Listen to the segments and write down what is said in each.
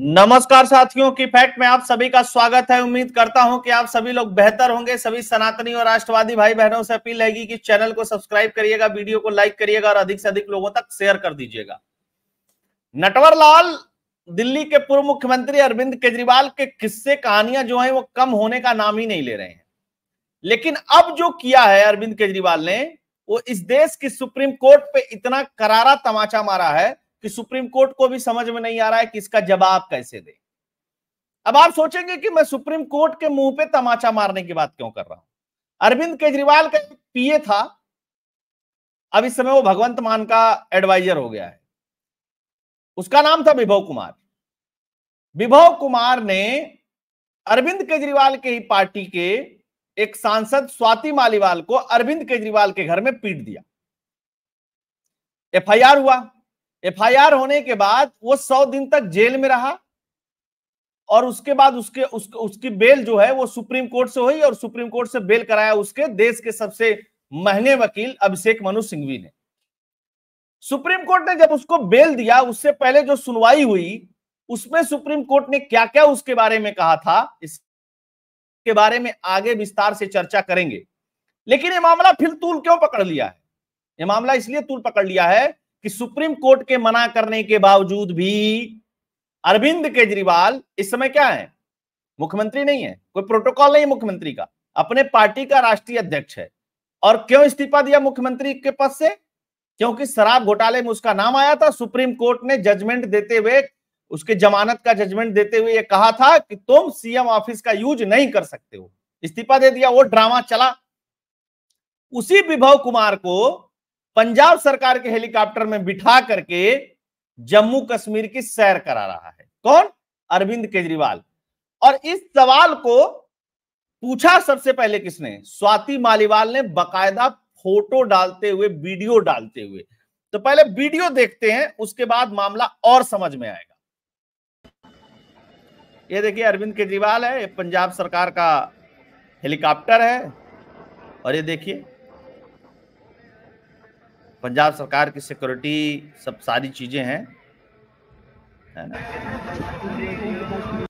नमस्कार साथियों की फैक्ट में आप सभी का स्वागत है उम्मीद करता हूं कि आप सभी लोग बेहतर होंगे सभी सनातनी और राष्ट्रवादी भाई बहनों से अपील रहेगी कि चैनल को सब्सक्राइब करिएगा वीडियो को लाइक करिएगा और अधिक से अधिक लोगों तक शेयर कर दीजिएगा नटवर लाल दिल्ली के पूर्व मुख्यमंत्री अरविंद केजरीवाल के किस्से कहानियां जो है वो कम होने का नाम ही नहीं ले रहे हैं लेकिन अब जो किया है अरविंद केजरीवाल ने वो इस देश की सुप्रीम कोर्ट पे इतना करारा तमाचा मारा है कि सुप्रीम कोर्ट को भी समझ में नहीं आ रहा है कि इसका जवाब कैसे दे अब आप सोचेंगे कि मैं सुप्रीम कोर्ट के मुंह पे तमाचा मारने की बात क्यों कर रहा हूं अरविंद केजरीवाल का पीए था अब इस समय वो भगवंत मान का एडवाइजर हो गया है उसका नाम था विभव कुमार विभव कुमार ने अरविंद केजरीवाल के ही पार्टी के एक सांसद स्वाति मालीवाल को अरविंद केजरीवाल के घर में पीट दिया एफआईआर हुआ एफआईआर होने के बाद वो सौ दिन तक जेल में रहा और उसके बाद उसके उस, उसकी बेल जो है वो सुप्रीम कोर्ट से हुई और सुप्रीम कोर्ट से बेल कराया उसके देश के सबसे महंगे वकील अभिषेक मनु सिंघवी ने सुप्रीम कोर्ट ने जब उसको बेल दिया उससे पहले जो सुनवाई हुई उसमें सुप्रीम कोर्ट ने क्या क्या उसके बारे में कहा था इसके बारे में आगे विस्तार से चर्चा करेंगे लेकिन ये मामला फिर तूल क्यों पकड़ लिया है ये मामला इसलिए तूल पकड़ लिया है कि सुप्रीम कोर्ट के मना करने के बावजूद भी अरविंद केजरीवाल इस समय क्या है मुख्यमंत्री नहीं है कोई प्रोटोकॉल नहीं है मुख्यमंत्री का अपने पार्टी का राष्ट्रीय अध्यक्ष है और क्यों इस्तीफा दिया मुख्यमंत्री के पद से क्योंकि शराब घोटाले में उसका नाम आया था सुप्रीम कोर्ट ने जजमेंट देते हुए उसके जमानत का जजमेंट देते हुए यह कहा था कि तुम सीएम ऑफिस का यूज नहीं कर सकते हो इस्तीफा दे दिया वो ड्रामा चला उसी विभव कुमार को पंजाब सरकार के हेलीकॉप्टर में बिठा करके जम्मू कश्मीर की सैर करा रहा है कौन अरविंद केजरीवाल और इस सवाल को पूछा सबसे पहले किसने स्वाति मालीवाल ने बकायदा फोटो डालते हुए वीडियो डालते हुए तो पहले वीडियो देखते हैं उसके बाद मामला और समझ में आएगा ये देखिए अरविंद केजरीवाल है ये पंजाब सरकार का हेलीकॉप्टर है और ये देखिए पंजाब सरकार की सिक्योरिटी सब सारी चीज़ें हैं है ना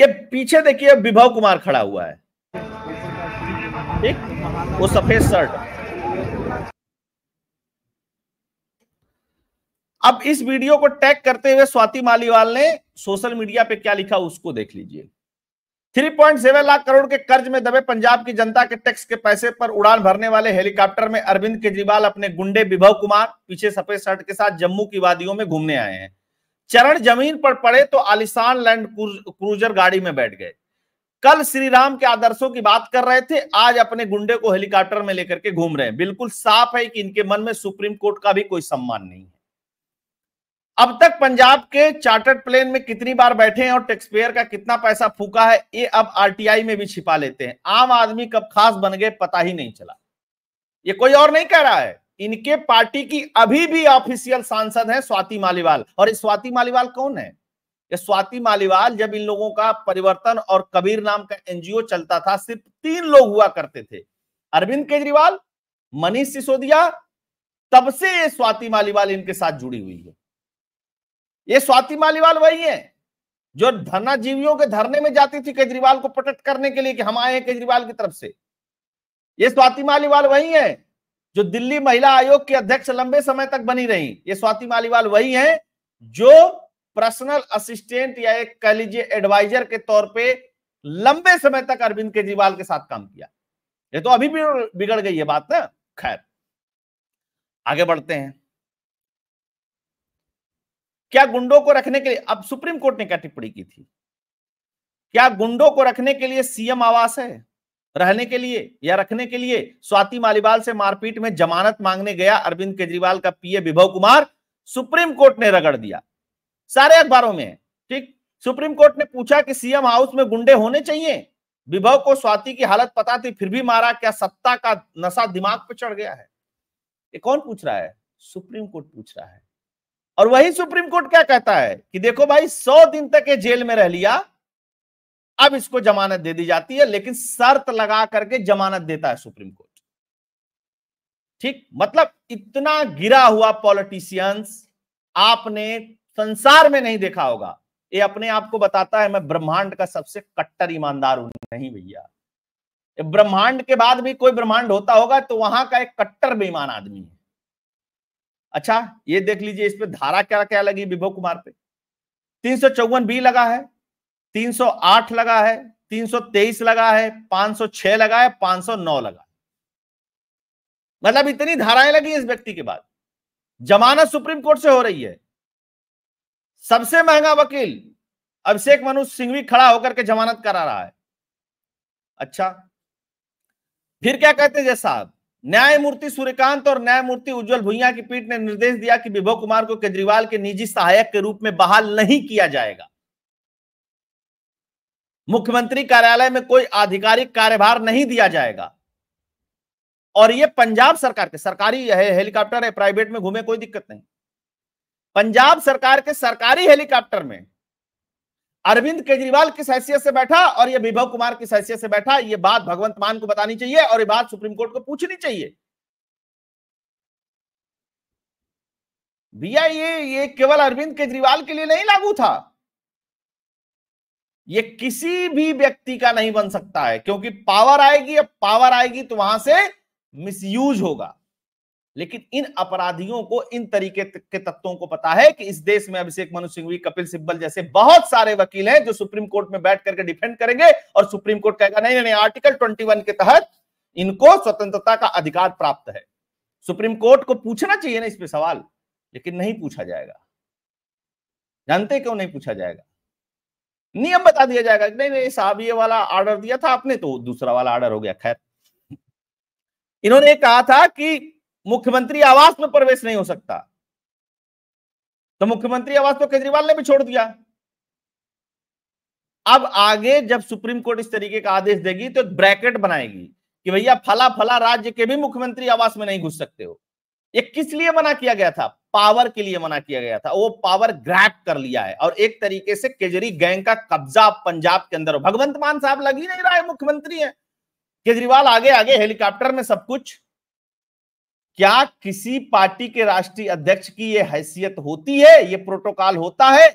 ये पीछे देखिए विभव कुमार खड़ा हुआ है ठीक वो सफेद शर्ट अब इस वीडियो को टैग करते हुए स्वाति मालीवाल ने सोशल मीडिया पे क्या लिखा उसको देख लीजिए 3.7 लाख करोड़ के कर्ज में दबे पंजाब की जनता के टैक्स के पैसे पर उड़ान भरने वाले हेलीकॉप्टर में अरविंद केजरीवाल अपने गुंडे विभव कुमार पीछे सफेद शर्ट के साथ जम्मू की वादियों में घूमने आए हैं चरण जमीन पर पड़े तो आलिशान लैंड क्रूजर गाड़ी में बैठ गए कल श्री राम के आदर्शों की बात कर रहे थे आज अपने गुंडे को हेलीकॉप्टर में लेकर के घूम रहे हैं बिल्कुल साफ है कि इनके मन में सुप्रीम कोर्ट का भी कोई सम्मान नहीं है अब तक पंजाब के चार्टर्ड प्लेन में कितनी बार बैठे हैं और टैक्सपेयर का कितना पैसा फूका है ये अब आरटीआई में भी छिपा लेते हैं आम आदमी कब खास बन गए पता ही नहीं चला ये कोई और नहीं कह रहा है इनके पार्टी की अभी भी ऑफिशियल सांसद है स्वाति मालीवाल और स्वाति मालीवाल कौन है ये स्वाति मालीवाल जब इन लोगों का परिवर्तन और कबीर नाम का एनजीओ चलता था सिर्फ तीन लोग हुआ करते थे अरविंद केजरीवाल मनीष सिसोदिया तब से ये स्वाति मालीवाल इनके साथ जुड़ी हुई है ये स्वाति मालीवाल वही है जो धरना जीवियों के धरने में जाती थी केजरीवाल को प्रोटेक्ट करने के लिए कि हम आए हैं केजरीवाल की तरफ से ये स्वाति मालीवाल वही है जो दिल्ली महिला आयोग के अध्यक्ष लंबे समय तक बनी रही ये स्वाति मालीवाल वही है जो पर्सनल असिस्टेंट या एक कह लीजिए एडवाइजर के तौर पे लंबे समय तक अरविंद केजरीवाल के साथ काम किया ये तो अभी भी बिगड़ गई है बात ना खैर आगे बढ़ते हैं क्या गुंडों को रखने के लिए अब सुप्रीम कोर्ट ने क्या टिप्पणी की थी क्या गुंडों को रखने के लिए सीएम आवास है रहने के लिए या रखने के लिए स्वाति मालीवाल से मारपीट में जमानत मांगने गया अरविंद केजरीवाल का पीए विभव कुमार सुप्रीम कोर्ट ने रगड़ दिया सारे अखबारों में ठीक सुप्रीम कोर्ट ने पूछा कि सीएम हाउस में गुंडे होने चाहिए विभव को स्वाति की हालत पता थी फिर भी मारा क्या सत्ता का नशा दिमाग पर चढ़ गया है ये कौन पूछ रहा है सुप्रीम कोर्ट पूछ रहा है और वही सुप्रीम कोर्ट क्या कहता है कि देखो भाई सौ दिन तक ये जेल में रह लिया अब इसको जमानत दे दी जाती है लेकिन शर्त लगा करके जमानत देता है सुप्रीम कोर्ट ठीक मतलब इतना गिरा हुआ पॉलिटिशियंस आपने संसार में नहीं देखा होगा ये अपने आप को बताता है मैं ब्रह्मांड का सबसे कट्टर ईमानदार हूं नहीं भैया ब्रह्मांड के बाद भी कोई ब्रह्मांड होता होगा तो वहां का एक कट्टर बेईमान आदमी है अच्छा ये देख लीजिए इस पे धारा क्या क्या लगी विभव कुमार पे तीन सौ चौवन बी लगा है तीन सौ आठ लगा है तीन सौ तेईस लगा है पांच सौ छह लगा है पांच सौ नौ लगा है मतलब इतनी धाराएं लगी इस व्यक्ति के बाद जमानत सुप्रीम कोर्ट से हो रही है सबसे महंगा वकील अभिषेक मनु सिंघवी खड़ा होकर के जमानत करा रहा है अच्छा फिर क्या कहते जय साहब न्यायमूर्ति सूर्यकांत और न्यायमूर्ति उज्जवल भुइया की पीठ ने निर्देश दिया कि विभव कुमार को केजरीवाल के निजी सहायक के रूप में बहाल नहीं किया जाएगा मुख्यमंत्री कार्यालय में कोई आधिकारिक कार्यभार नहीं दिया जाएगा और यह पंजाब सरकार के सरकारी है हेलीकॉप्टर है प्राइवेट में घूमे कोई दिक्कत नहीं पंजाब सरकार के सरकारी हेलीकॉप्टर में अरविंद केजरीवाल किस हैसियत से बैठा और ये विभव कुमार किस हैसियत से बैठा ये बात भगवंत मान को बतानी चाहिए और ये बात सुप्रीम कोर्ट को पूछनी चाहिए भैया ये ये केवल अरविंद केजरीवाल के लिए नहीं लागू था ये किसी भी व्यक्ति का नहीं बन सकता है क्योंकि पावर आएगी अब पावर आएगी तो वहां से मिसयूज होगा लेकिन इन अपराधियों को इन तरीके के तत्वों को पता है कि इस देश में अभिषेक मनु सिंघवी कपिल सिब्बल जैसे बहुत सारे वकील हैं जो सुप्रीम कोर्ट में बैठ करके डिफेंड करेंगे और सुप्रीम कोर्ट कहेगा नहीं नहीं आर्टिकल 21 के तहत इनको स्वतंत्रता का अधिकार प्राप्त है सुप्रीम कोर्ट को पूछना चाहिए ना इस पर सवाल लेकिन नहीं पूछा जाएगा जानते क्यों नहीं पूछा जाएगा नियम बता दिया जाएगा नहीं नहीं साहब ये वाला ऑर्डर दिया था आपने तो दूसरा वाला ऑर्डर हो गया खैर इन्होंने कहा था कि मुख्यमंत्री आवास में प्रवेश नहीं हो सकता तो मुख्यमंत्री आवास तो केजरीवाल ने भी छोड़ दिया अब आगे जब सुप्रीम कोर्ट इस तरीके का आदेश देगी तो ब्रैकेट बनाएगी कि भैया फला फला राज्य के भी मुख्यमंत्री आवास में नहीं घुस सकते हो ये किस लिए मना किया गया था पावर के लिए मना किया गया था वो पावर ग्रैप कर लिया है और एक तरीके से केजरी गैंग का कब्जा पंजाब के अंदर भगवंत मान साहब लग ही नहीं रहा है मुख्यमंत्री है केजरीवाल आगे आगे हेलीकॉप्टर में सब कुछ क्या किसी पार्टी के राष्ट्रीय अध्यक्ष की यह हैसियत होती है ये प्रोटोकॉल होता है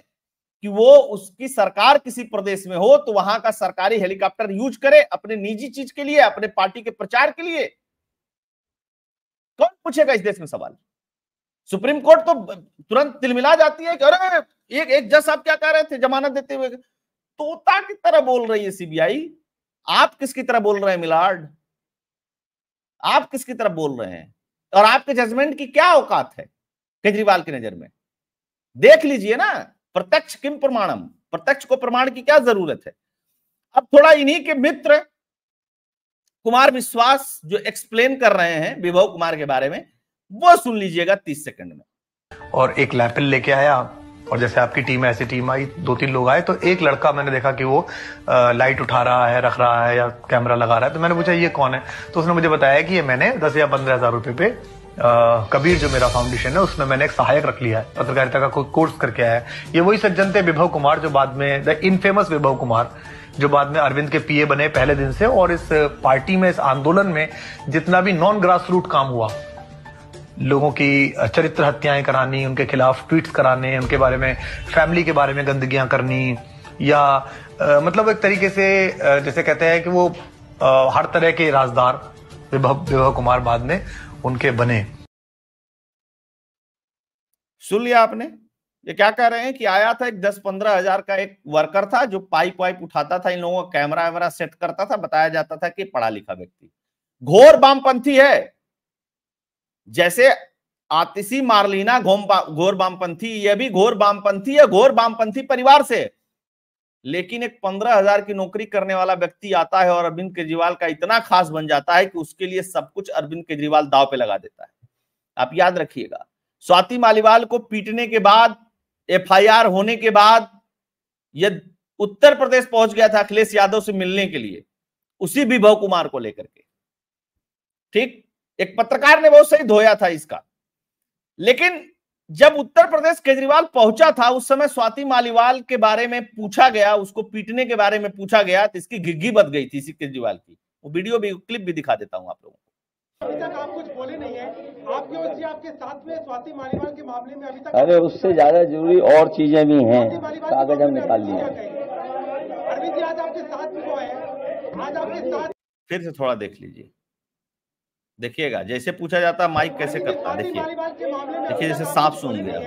कि वो उसकी सरकार किसी प्रदेश में हो तो वहां का सरकारी हेलीकॉप्टर यूज करे अपने निजी चीज के लिए अपने पार्टी के प्रचार के लिए कौन पूछेगा इस देश में सवाल सुप्रीम कोर्ट तो तुरंत तिलमिला जाती है कि अरे एक एक जज साहब क्या कह रहे थे जमानत देते हुए तोता की तरह बोल रही है सीबीआई आप किसकी तरह बोल रहे हैं मिलाड आप किसकी तरह बोल रहे हैं और आपके जजमेंट की क्या औकात है केजरीवाल की नजर में देख लीजिए ना प्रत्यक्ष किम प्रमाणम प्रत्यक्ष को प्रमाण की क्या जरूरत है अब थोड़ा इन्हीं के मित्र कुमार विश्वास जो एक्सप्लेन कर रहे हैं विभव कुमार के बारे में वो सुन लीजिएगा तीस सेकंड में और एक लैपिल लेके आया और जैसे आपकी टीम ऐसी टीम आई दो तीन लोग आए तो एक लड़का मैंने देखा कि वो आ, लाइट उठा रहा है रख रहा है या कैमरा लगा रहा है तो मैंने पूछा ये कौन है तो उसने मुझे बताया कि ये मैंने दस या पंद्रह हजार रुपये पे कबीर जो मेरा फाउंडेशन है उसमें मैंने एक सहायक रख लिया है पत्रकारिता का कोई कोर्स करके आया है ये वही सज्जन थे विभव कुमार जो बाद में द इनफेमस विभव कुमार जो बाद में अरविंद के पीए बने पहले दिन से और इस पार्टी में इस आंदोलन में जितना भी नॉन ग्रास रूट काम हुआ लोगों की चरित्र हत्याएं करानी उनके खिलाफ ट्वीट्स कराने उनके बारे में फैमिली के बारे में गंदगियां करनी या आ, मतलब एक तरीके से जैसे कहते हैं कि वो आ, हर तरह के राजदार विभव विभव कुमार बाद में उनके बने सुन लिया आपने ये क्या कह रहे हैं कि आया था एक दस पंद्रह हजार का एक वर्कर था जो पाइप वाइप उठाता था इन लोगों का कैमरा वैमरा सेट करता था बताया जाता था कि पढ़ा लिखा व्यक्ति घोर वामपंथी है जैसे आतिशी मार्लिना घोर वामपंथी यह भी घोर वामपंथी या घोर वामपंथी परिवार से लेकिन एक पंद्रह हजार की नौकरी करने वाला व्यक्ति आता है और अरविंद केजरीवाल का इतना खास बन जाता है कि उसके लिए सब कुछ अरविंद केजरीवाल दाव पे लगा देता है आप याद रखिएगा स्वाति मालीवाल को पीटने के बाद एफआईआर होने के बाद यह उत्तर प्रदेश पहुंच गया था अखिलेश यादव से मिलने के लिए उसी विभव कुमार को लेकर के ठीक एक पत्रकार ने बहुत सही धोया था इसका लेकिन जब उत्तर प्रदेश केजरीवाल पहुंचा था उस समय स्वाति मालीवाल के बारे में पूछा गया उसको पीटने के बारे में पूछा गया तो इसकी घिग्घी बद गई थी इसी केजरीवाल की वो वीडियो भी क्लिप भी दिखा देता हूं आप लोगों को अभी तक आप कुछ बोले नहीं है आपके आपके साथ में स्वाति मालीवाल के मामले में अभी तक अरे उससे ज्यादा जरूरी और चीजें भी हैं कागज हम निकाल लिए अरविंद जी आज आपके साथ में आज आपके साथ फिर से थोड़ा देख लीजिए देखिएगा जैसे पूछा जाता माइक कैसे करता है देखिए देखिए जैसे सांप सुन गया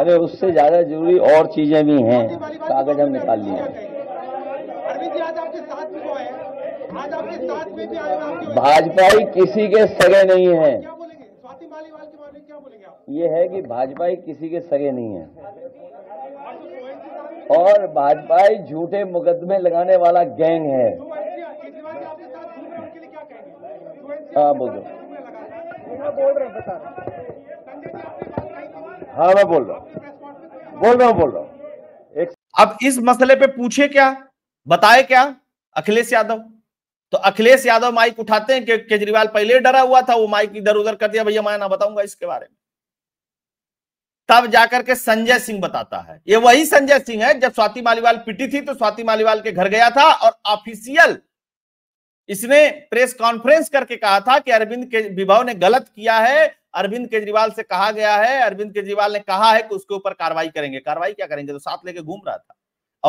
अरे उससे ज्यादा जरूरी और चीजें भी हैं कागज हम निकाल लिए भाजपा ही किसी के सगे नहीं है ये है कि भाजपा ही किसी के सगे नहीं है तो और भाजपा झूठे मुकदमे लगाने वाला गैंग है हाँ बोल दो हाँ मैं बोल रहा हूँ बोल रहा हूँ बोल रहा हूँ अब इस मसले पे पूछे क्या बताए क्या अखिलेश यादव तो अखिलेश यादव माइक उठाते हैं के, केजरीवाल पहले डरा हुआ था वो माइक इधर उधर कर दिया भैया मैं ना बताऊंगा इसके बारे में तब जाकर के संजय सिंह बताता है ये वही संजय सिंह है जब स्वाति मालीवाल पिटी थी तो स्वाति मालीवाल के घर गया था और ऑफिशियल इसने प्रेस कॉन्फ्रेंस करके कहा था कि अरविंद विभव ने गलत किया है अरविंद केजरीवाल से कहा गया है अरविंद केजरीवाल ने कहा है कि उसके ऊपर कार्रवाई करेंगे कार्रवाई क्या करेंगे तो साथ लेके घूम रहा था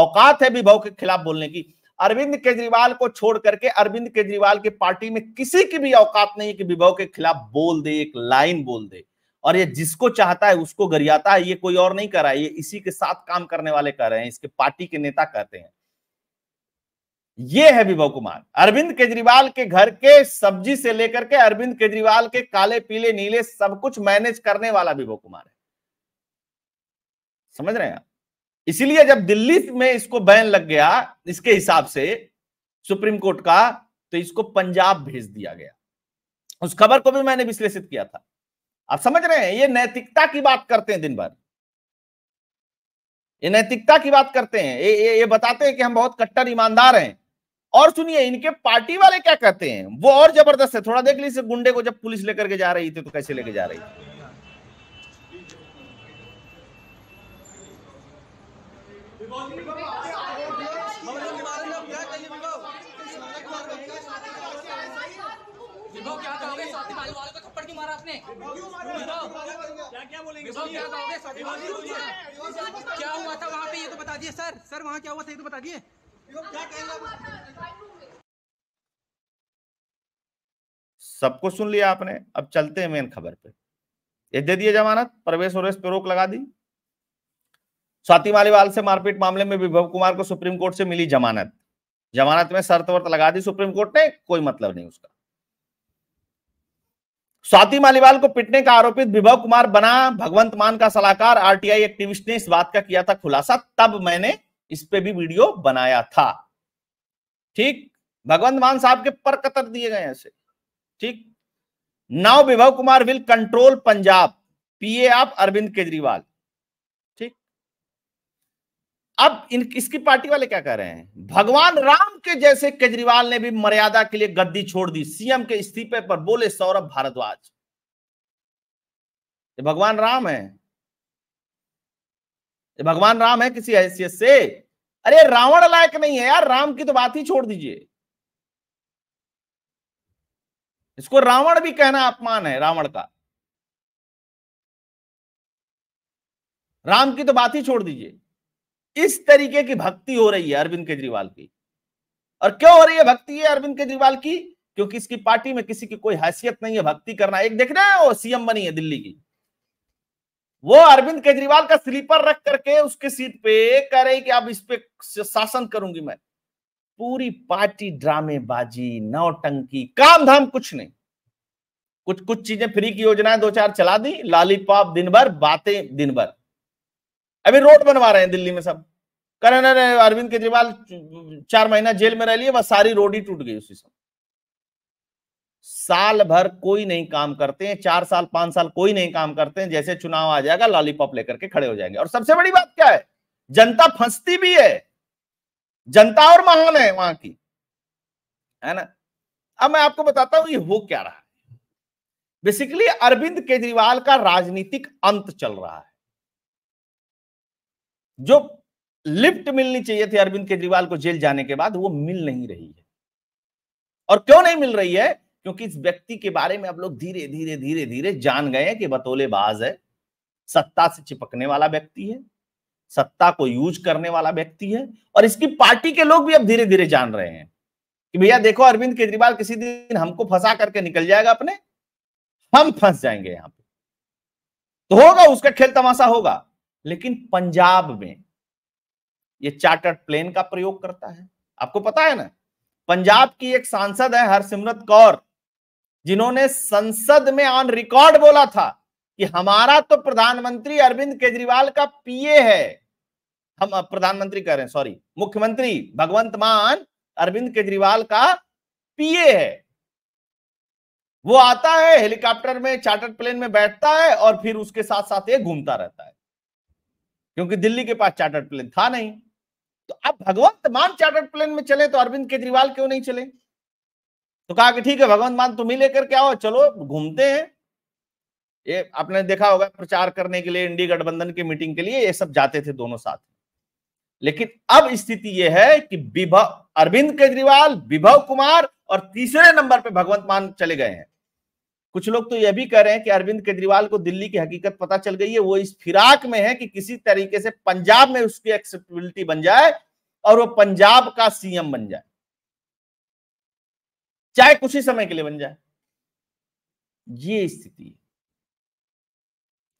औकात है विभव के खिलाफ बोलने की अरविंद केजरीवाल को छोड़ करके अरविंद केजरीवाल की के पार्टी में किसी की भी औकात नहीं कि विभव के खिलाफ बोल दे एक लाइन बोल दे और ये जिसको चाहता है उसको गरियाता है ये कोई और नहीं कर रहा है ये इसी के साथ काम करने वाले कर रहे हैं इसके पार्टी के नेता कहते हैं ये है विभव कुमार अरविंद केजरीवाल के घर के सब्जी से लेकर के अरविंद केजरीवाल के काले पीले नीले सब कुछ मैनेज करने वाला विभव कुमार है समझ रहे हैं इसीलिए जब दिल्ली में इसको बैन लग गया इसके हिसाब से सुप्रीम कोर्ट का तो इसको पंजाब भेज दिया गया उस खबर को भी मैंने विश्लेषित किया था आप समझ रहे हैं ये नैतिकता की बात करते हैं दिन भर ये नैतिकता की बात करते हैं ये, ये बताते हैं कि हम बहुत कट्टर ईमानदार हैं और सुनिए इनके पार्टी वाले क्या कहते हैं वो और जबरदस्त है थोड़ा देख लीजिए गुंडे को जब पुलिस लेकर के जा रही थी तो कैसे लेके जा रही थी क्या हुआ था वहाँ पे ये तो बता दिए सर सर वहाँ क्या हुआ था ये तो बता दिए क्या कहेंगे सबको सुन लिया आपने अब चलते हैं मेन खबर पे ये दे दिए जमानत प्रवेश और पे रोक लगा दी स्वाति मालीवाल से मारपीट मामले में विभव कुमार को सुप्रीम कोर्ट से मिली जमानत जमानत में शर्त वर्त लगा दी सुप्रीम कोर्ट ने कोई मतलब नहीं उसका स्वाति मालीवाल को पिटने का आरोपित विभव कुमार बना भगवंत मान का सलाहकार आरटीआई एक्टिविस्ट ने इस बात का किया था खुलासा तब मैंने इस पे भी वीडियो बनाया था ठीक भगवंत मान साहब के पर कतर दिए गए ऐसे ठीक now Vibhav Kumar will control Punjab PA AAP Arvind Kejriwal ठीक अब इन इसकी पार्टी वाले क्या कह रहे हैं भगवान राम के जैसे केजरीवाल ने भी मर्यादा के लिए गद्दी छोड़ दी सीएम के इस्तीफे पर बोले सौरभ भारद्वाज ये भगवान राम है ये भगवान राम है किसी हैसियत से अरे रावण लायक नहीं है यार राम की तो बात ही छोड़ दीजिए इसको रावण भी कहना अपमान है रावण का राम की तो बात ही छोड़ दीजिए इस तरीके की भक्ति हो रही है अरविंद केजरीवाल की और क्यों हो रही है भक्ति है अरविंद केजरीवाल की क्योंकि इसकी पार्टी में किसी की कोई हैसियत नहीं है भक्ति करना एक देखना है वो सीएम बनी है दिल्ली की वो अरविंद केजरीवाल का स्लीपर रख करके उसके सीट पे कह रही कि अब इस पे शासन करूंगी मैं पूरी पार्टी ड्रामेबाजी नौटंकी काम धाम कुछ नहीं कुछ कुछ चीजें फ्री की योजनाएं दो चार चला दी लॉलीपॉप दिन भर बातें दिन भर अभी रोड बनवा रहे हैं दिल्ली में सब करण अरविंद केजरीवाल चार महीना जेल में रह लिए बस सारी रोड ही टूट गई उसी समय साल भर कोई नहीं काम करते हैं चार साल पांच साल कोई नहीं काम करते हैं जैसे चुनाव आ जाएगा लॉलीपॉप लेकर के खड़े हो जाएंगे और सबसे बड़ी बात क्या है जनता फंसती भी है जनता और महान है वहां की है ना अब मैं आपको बताता हूं ये हो क्या रहा है बेसिकली अरविंद केजरीवाल का राजनीतिक अंत चल रहा है जो लिफ्ट मिलनी चाहिए थी अरविंद केजरीवाल को जेल जाने के बाद वो मिल नहीं रही है और क्यों नहीं मिल रही है क्योंकि इस व्यक्ति के बारे में आप लोग धीरे धीरे धीरे धीरे जान गए हैं कि बतोलेबाज है सत्ता से चिपकने वाला व्यक्ति है सत्ता को यूज करने वाला व्यक्ति है और इसकी पार्टी के लोग भी अब धीरे धीरे जान रहे हैं कि भैया देखो अरविंद केजरीवाल किसी दिन हमको फंसा करके निकल जाएगा अपने हम फंस जाएंगे यहां पे तो होगा उसका खेल तमाशा होगा लेकिन पंजाब में ये चार्टर्ड प्लेन का प्रयोग करता है आपको पता है ना पंजाब की एक सांसद है हरसिमरत कौर जिन्होंने संसद में ऑन रिकॉर्ड बोला था कि हमारा तो प्रधानमंत्री अरविंद केजरीवाल का पीए है हम प्रधानमंत्री कह रहे हैं सॉरी मुख्यमंत्री भगवंत मान अरविंद केजरीवाल का पीए है वो आता है हेलीकॉप्टर में चार्टर प्लेन में बैठता है और फिर उसके साथ साथ ये घूमता रहता है क्योंकि दिल्ली के पास चार्टर प्लेन था नहीं तो अब भगवंत मान चार्टर प्लेन में चले तो अरविंद केजरीवाल क्यों नहीं चले तो कहा कि ठीक है भगवंत मान तुम्हें लेकर क्या हो चलो घूमते हैं ये आपने देखा होगा प्रचार करने के लिए इंडी गठबंधन की मीटिंग के लिए ये सब जाते थे दोनों साथ लेकिन अब स्थिति यह है कि विभव अरविंद केजरीवाल विभव कुमार और तीसरे नंबर पे भगवंत मान चले गए हैं कुछ लोग तो यह भी कह रहे हैं कि अरविंद केजरीवाल को दिल्ली की हकीकत पता चल गई है वो इस फिराक में है कि किसी तरीके से पंजाब में उसकी एक्सेप्टेबिलिटी बन जाए और वो पंजाब का सीएम बन जाए चाहे कुछ ही समय के लिए बन जाए ये स्थिति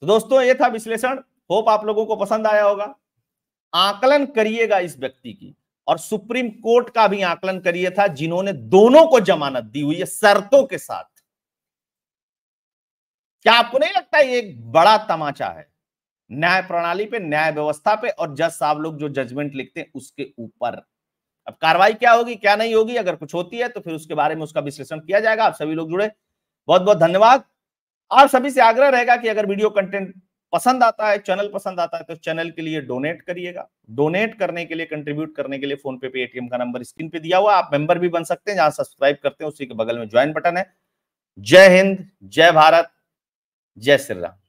तो दोस्तों ये था विश्लेषण होप आप लोगों को पसंद आया होगा आकलन करिएगा इस व्यक्ति की और सुप्रीम कोर्ट का भी आकलन करिए था जिन्होंने दोनों को जमानत दी हुई है शर्तों के साथ क्या आपको नहीं लगता ये एक बड़ा तमाचा है न्याय प्रणाली पे न्याय व्यवस्था पे और जज साहब लोग जो जजमेंट लिखते हैं उसके ऊपर अब कार्रवाई क्या होगी क्या नहीं होगी अगर कुछ होती है तो फिर उसके बारे में उसका विश्लेषण किया जाएगा आप सभी लोग जुड़े बहुत बहुत धन्यवाद आप सभी से आग्रह रहेगा कि अगर वीडियो कंटेंट पसंद आता है चैनल पसंद आता है तो चैनल के लिए डोनेट करिएगा डोनेट करने के लिए कंट्रीब्यूट करने के लिए फोन पे पे एटीएम का नंबर स्क्रीन पे दिया हुआ आप मेंबर भी बन सकते हैं जहां सब्सक्राइब करते हैं उसी के बगल में ज्वाइन बटन है जय हिंद जय भारत जय श्री राम